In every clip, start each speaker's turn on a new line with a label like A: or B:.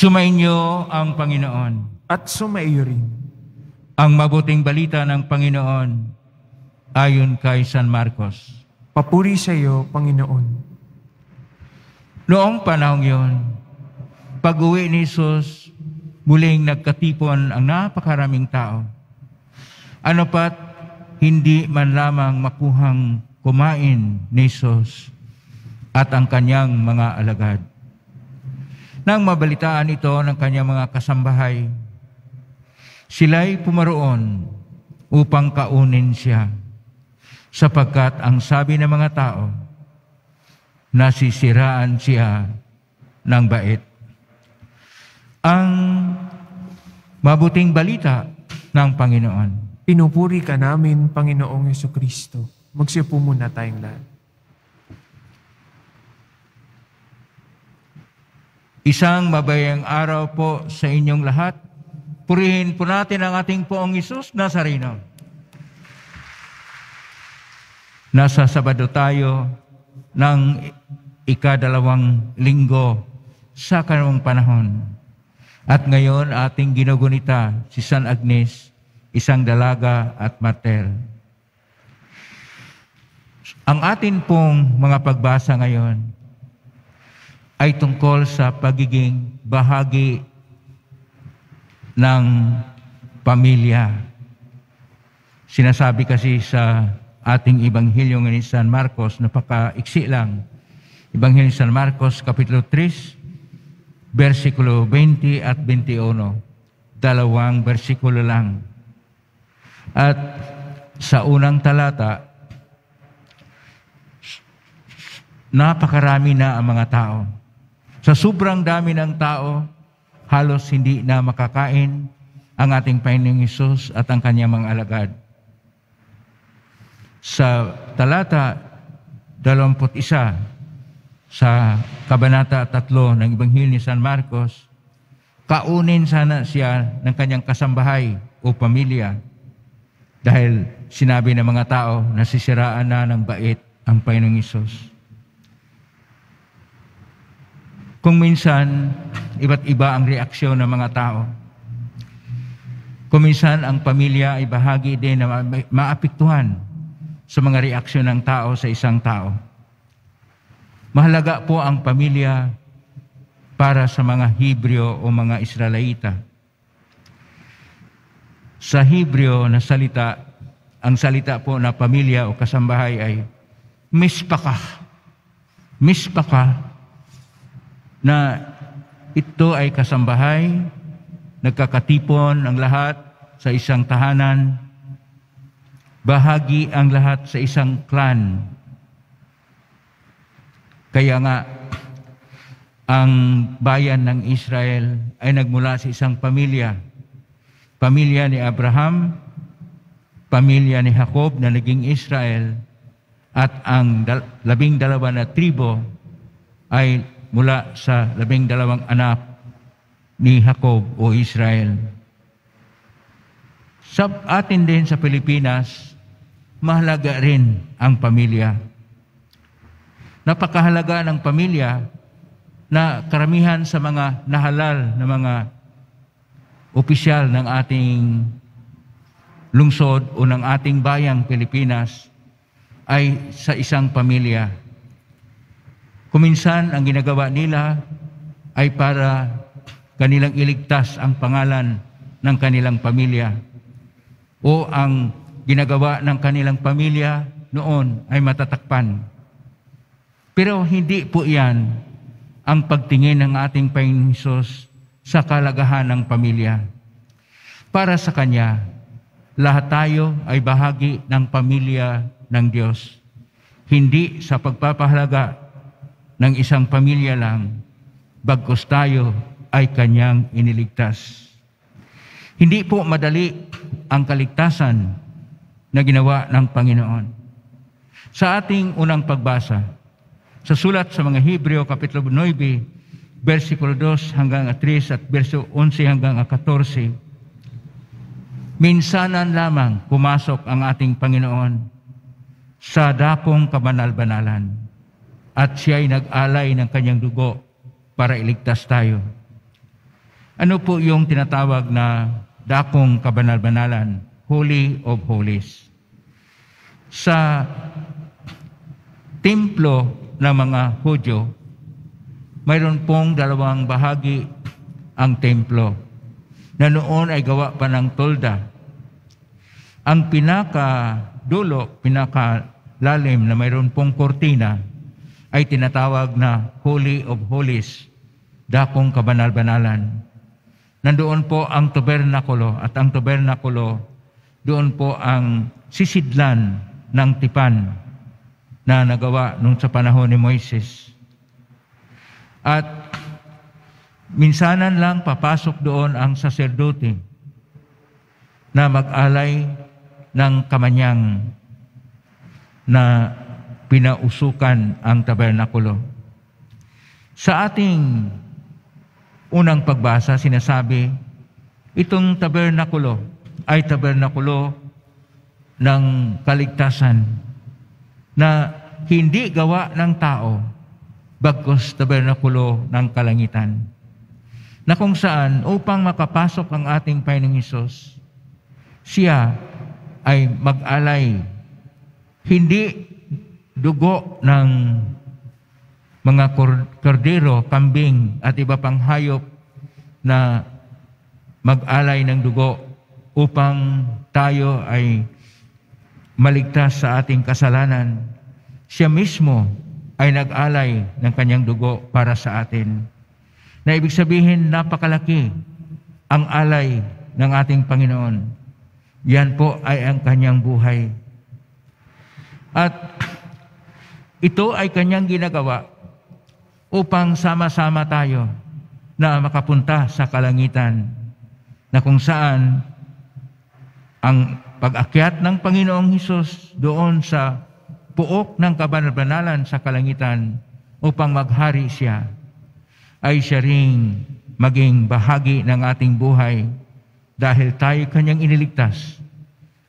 A: Sumainyo ang Panginoon. At sumaiyo rin. Ang mabuting balita ng Panginoon ayon kay San Marcos. Papuri sa iyo, Panginoon. Noong panahong yon, pag-uwi ni Jesus, muling nagkatipon ang napakaraming tao. Ano pat, hindi man lamang makuhang kumain ni Jesus at ang kanyang mga alagad. Nang mabalitaan ito ng kanyang mga kasambahay, sila'y pumaroon upang kaunin siya, sapagkat ang sabi ng mga tao, nasisiraan siya ng bait. Ang mabuting balita ng Panginoon. Pinupuri ka namin, Panginoong Yeso Kristo. Magsiyo muna tayong lahat. Isang mabayang araw po sa inyong lahat. Purihin po natin ang ating poong Isus Nazareno. Nasa Sabado tayo ng ikadalawang linggo sa kanong panahon. At ngayon ating ginugunita si San Agnes, isang dalaga at martel. Ang atin pong mga pagbasa ngayon ay tungkol sa pagiging bahagi ng pamilya. Sinasabi kasi sa ating Ibanghilyo ng San Marcos, napaka-iksi lang. Ibanghilyo San Marcos, Kapitulo 3, versikulo 20 at 21. Dalawang versikulo lang. At sa unang talata, napakarami na ang mga tao sa sobrang dami ng tao, halos hindi na makakain ang ating Panginoong Isus at ang kanyang mga alagad. Sa talata 21 sa Kabanata 3 ng Ibanghil ni San Marcos, kaunin sana siya ng kanyang kasambahay o pamilya dahil sinabi ng mga tao na sisiraan na ng bait ang Panginoong Isus. Kung minsan, iba't iba ang reaksyon ng mga tao. Kung minsan, ang pamilya ay bahagi din na maapektuhan sa mga reaksyon ng tao sa isang tao. Mahalaga po ang pamilya para sa mga Hebreo o mga Israelita. Sa Hebreo na salita, ang salita po na pamilya o kasambahay ay mispakah. Mispakah na ito ay kasambahay, nagkakatipon ang lahat sa isang tahanan, bahagi ang lahat sa isang clan. Kaya nga, ang bayan ng Israel ay nagmula sa isang pamilya. Pamilya ni Abraham, pamilya ni Jacob na naging Israel, at ang labing dalawa na tribo ay mula sa labing dalawang anak ni Jacob o Israel. Sa atin din sa Pilipinas, mahalaga rin ang pamilya. Napakahalaga ng pamilya na karamihan sa mga nahalal na mga opisyal ng ating lungsod o ng ating bayang Pilipinas ay sa isang pamilya Kuminsan ang ginagawa nila ay para kanilang iligtas ang pangalan ng kanilang pamilya o ang ginagawa ng kanilang pamilya noon ay matatakpan. Pero hindi po yan ang pagtingin ng ating Panginoon sa kalagahan ng pamilya. Para sa Kanya, lahat tayo ay bahagi ng pamilya ng Diyos. Hindi sa pagpapahalaga ng isang pamilya lang, bagkos tayo ay kanyang iniligtas. Hindi po madali ang kaligtasan na ginawa ng Panginoon. Sa ating unang pagbasa, sa sulat sa mga Hebreo, Kapitulo 9, versikulo 2 hanggang 3 at verso 11 hanggang 14, Minsanan lamang pumasok ang ating Panginoon sa dakong kabanal-banalan at siya ay nag-alay ng kanyang dugo para iligtas tayo. Ano po yung tinatawag na dakong kabanal-banalan? Holy of Holies. Sa templo ng mga Hudyo, mayroon pong dalawang bahagi ang templo na noon ay gawa pa ng tolda. Ang pinaka dulo, pinaka lalim na mayroon pong kortina, ay tinatawag na Holy of Holies, dakong kabanal-banalan. Nandoon po ang tubernakulo at ang tubernakulo, doon po ang sisidlan ng tipan na nagawa nung sa panahon ni Moises. At minsanan lang papasok doon ang saserdote na mag-alay ng kamanyang na pinausukan ang tabernakulo. Sa ating unang pagbasa, sinasabi, itong tabernakulo ay tabernakulo ng kaligtasan na hindi gawa ng tao, bagkos tabernakulo ng kalangitan. Na kung saan, upang makapasok ang ating Panginoong Isos, siya ay mag-alay, hindi dugo ng mga kordero, kambing at iba pang hayop na mag-alay ng dugo upang tayo ay maligtas sa ating kasalanan. Siya mismo ay nag-alay ng kanyang dugo para sa atin. Na ibig sabihin, napakalaki ang alay ng ating Panginoon. Yan po ay ang kanyang buhay. At ito ay kanyang ginagawa upang sama-sama tayo na makapunta sa kalangitan na kung saan ang pag-akyat ng Panginoong Hesus doon sa puok ng kabanal-banalan sa kalangitan upang maghari siya ay siya ring maging bahagi ng ating buhay dahil tayo kanyang iniligtas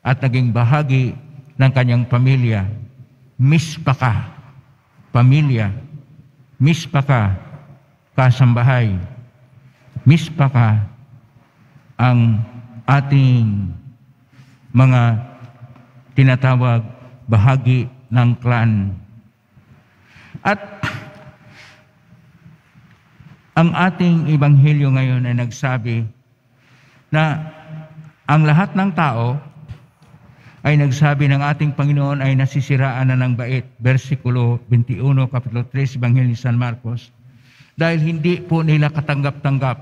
A: at naging bahagi ng kanyang pamilya. Miss pa pamilya, mispaka, kasambahay, mispaka ang ating mga tinatawag bahagi ng clan. At ang ating ebanghelyo ngayon ay nagsabi na ang lahat ng tao ay nagsabi ng ating Panginoon ay nasisiraan na ng bait. Versikulo 21, Kapitulo 3, Banghil ni San Marcos. Dahil hindi po nila katanggap-tanggap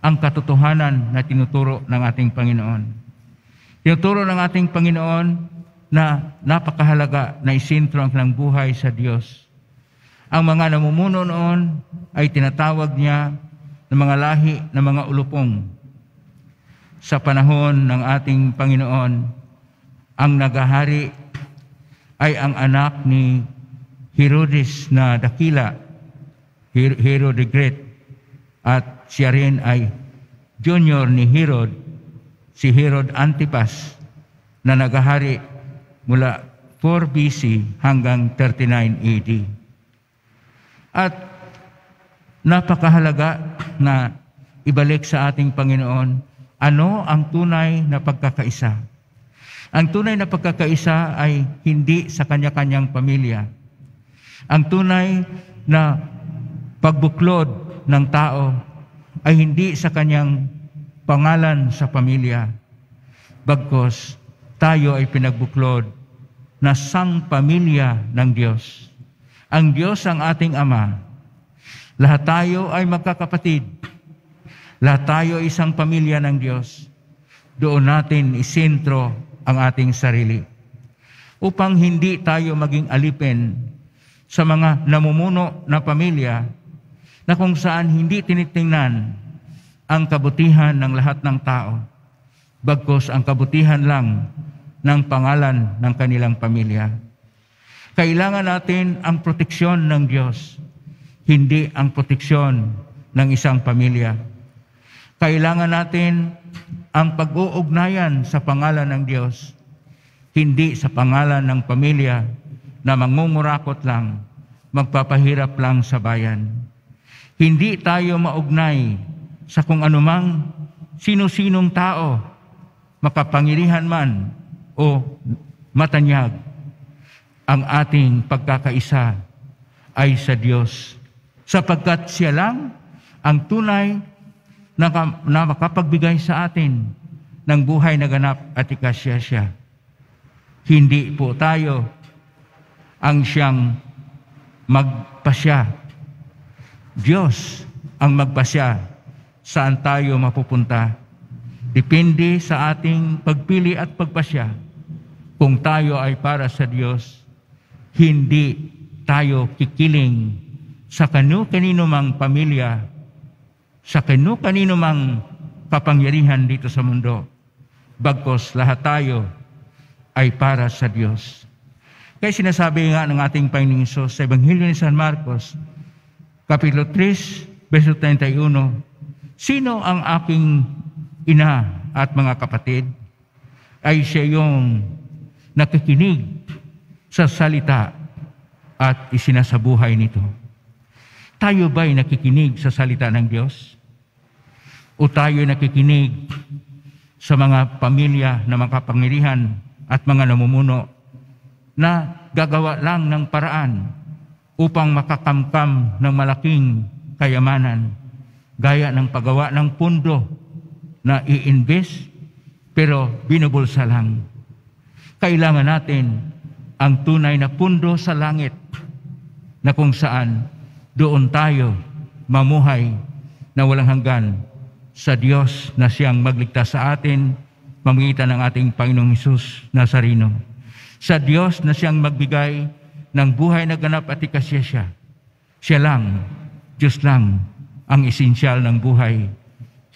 A: ang katotohanan na tinuturo ng ating Panginoon. Tinuturo ng ating Panginoon na napakahalaga na isintro ang kanilang buhay sa Diyos. Ang mga namumuno noon ay tinatawag niya ng mga lahi ng mga ulupong. Sa panahon ng ating Panginoon, ang nagahari ay ang anak ni Herodes na dakila, Herod the Great, at siya rin ay junior ni Herod, si Herod Antipas, na nagahari mula 4 BC hanggang 39 AD. At napakahalaga na ibalik sa ating Panginoon ano ang tunay na pagkakaisa ang tunay na pagkakaisa ay hindi sa kanya-kanyang pamilya. Ang tunay na pagbuklod ng tao ay hindi sa kanyang pangalan sa pamilya. Bagkos, tayo ay pinagbuklod na sang pamilya ng Diyos. Ang Diyos ang ating Ama. Lahat tayo ay magkakapatid. Lahat tayo ay isang pamilya ng Diyos. Doon natin isentro ang ating sarili upang hindi tayo maging alipin sa mga namumuno na pamilya na kung saan hindi tinitingnan ang kabutihan ng lahat ng tao, bagkos ang kabutihan lang ng pangalan ng kanilang pamilya. Kailangan natin ang proteksyon ng Diyos, hindi ang proteksyon ng isang pamilya. Kailangan natin ang pag-uugnayan sa pangalan ng Diyos, hindi sa pangalan ng pamilya na mangungurakot lang, magpapahirap lang sa bayan. Hindi tayo maugnay sa kung anumang sino-sinong tao, makapangilihan man o matanyag. Ang ating pagkakaisa ay sa Diyos, sapagkat siya lang ang tunay na, na makapagbigay sa atin ng buhay na ganap at siya. Hindi po tayo ang siyang magpasya. Diyos ang magpasya saan tayo mapupunta. Depende sa ating pagpili at pagpasya kung tayo ay para sa Diyos, hindi tayo kikiling sa kanu-kanino mang pamilya sa kanino kanino mang kapangyarihan dito sa mundo. Bagkos lahat tayo ay para sa Diyos. Kaya sinasabi nga ng ating Panginoon sa Ebanghelyo ni San Marcos, Kapitulo 3, verso 31, Sino ang aking ina at mga kapatid? Ay siya yung nakikinig sa salita at isinasabuhay nito. Tayo ba'y nakikinig sa salita ng Diyos? O tayo nakikinig sa mga pamilya na makapangyarihan at mga namumuno na gagawa lang ng paraan upang makakamkam ng malaking kayamanan gaya ng paggawa ng pundo na i-invest pero binubulsa lang. Kailangan natin ang tunay na pundo sa langit na kung saan doon tayo mamuhay na walang hanggan sa Diyos na siyang magligtas sa atin, pamigitan ng ating Panginoong Isus Nazarino. Sa Diyos na siyang magbigay ng buhay na ganap at ikasya siya. Siya lang, Diyos lang, ang esensyal ng buhay,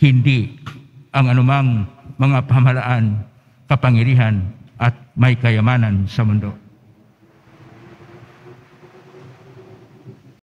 A: hindi ang anumang mga pamalaan, kapangyarihan at may kayamanan sa mundo.